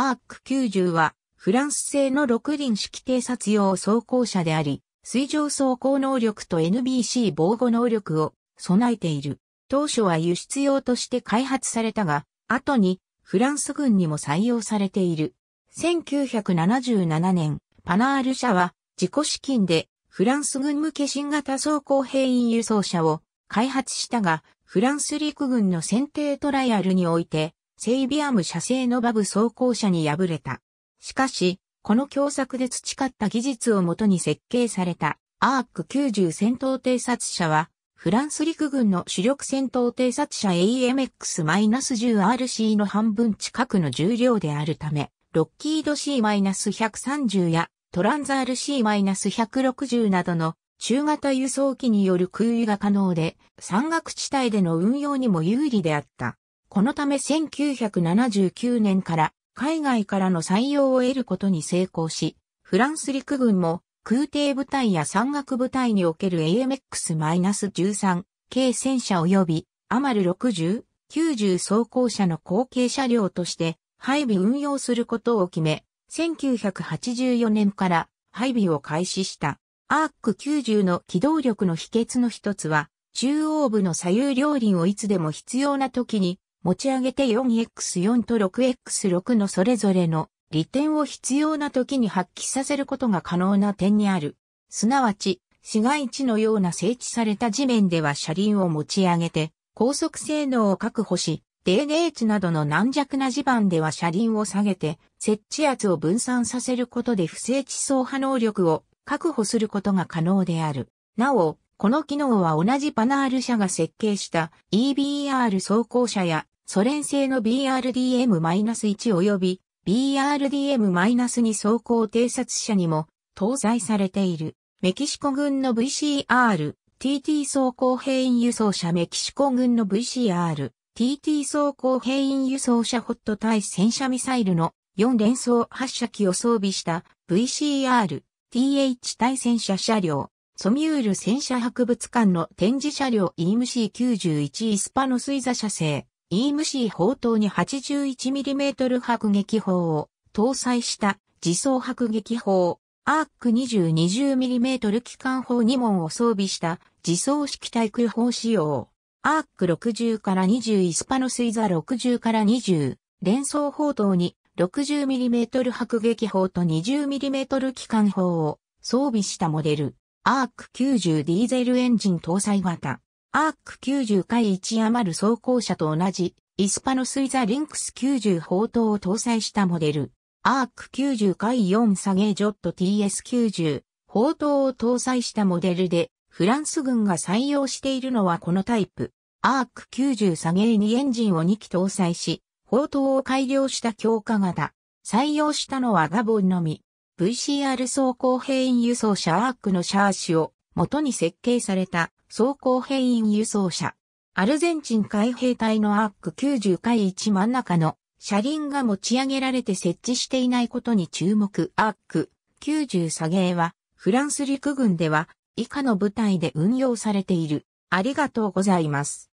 アーク90は、フランス製の6輪式偵察用装甲車であり、水上走行能力と NBC 防護能力を備えている。当初は輸出用として開発されたが、後にフランス軍にも採用されている。1977年、パナール社は自己資金でフランス軍向け新型装甲兵員輸送車を開発したが、フランス陸軍の選定トライアルにおいて、セイビアム社製のバブ装甲車に敗れた。しかし、この共作で培った技術をもとに設計されたアーク90戦闘偵察車は、フランス陸軍の主力戦闘偵察車 AMX-10RC の半分近くの重量であるため、ロッキード C-130 やトランザール C-160 などの中型輸送機による空輸が可能で、山岳地帯での運用にも有利であった。このため1979年から海外からの採用を得ることに成功し、フランス陸軍も空挺部隊や山岳部隊における AMX-13 系戦車及びアマル60、90装甲車の後継車両として配備運用することを決め、1984年から配備を開始した。アーク90の機動力の秘訣の一つは、中央部の左右両輪をいつでも必要な時に持ち上げて 4x4 と 6x6 のそれぞれの利点を必要な時に発揮させることが可能な点にある。すなわち、市街地のような整地された地面では車輪を持ち上げて、高速性能を確保し、低ゲー地などの軟弱な地盤では車輪を下げて、設置圧を分散させることで不正地層波能力を確保することが可能である。なお、この機能は同じパナール社が設計した EBR 走行車やソ連製の BRDM-1 及び BRDM-2 走行偵察車にも搭載されている。メキシコ軍の VCR、TT 走行兵員輸送車メキシコ軍の VCR、TT 走行兵員輸送車ホット対戦車ミサイルの4連装発射機を装備した VCR、TH 対戦車車両、ソミュール戦車博物館の展示車両 EMC91 イスパノスイザ社製、イームシー砲塔に 81mm 迫撃砲を搭載した自走迫撃砲、アーク 2020mm 機関砲2門を装備した自走式対空砲仕様。アーク60から20イスパノスイザ60から20連装砲塔に 60mm 迫撃砲と 20mm 機関砲を装備したモデル。アーク90ディーゼルエンジン搭載型。アーク90回1余る装甲車と同じ、イスパノスイザリンクス90砲塔を搭載したモデル。アーク90回4サゲージョット TS90 砲塔を搭載したモデルで、フランス軍が採用しているのはこのタイプ。アーク90サゲーにエンジンを2機搭載し、砲塔を改良した強化型。採用したのはガボンのみ。VCR 装甲兵員輸送車アークのシャーシを元に設計された装甲兵員輸送車。アルゼンチン海兵隊のアック90回1真ん中の車輪が持ち上げられて設置していないことに注目。アック90下げはフランス陸軍では以下の部隊で運用されている。ありがとうございます。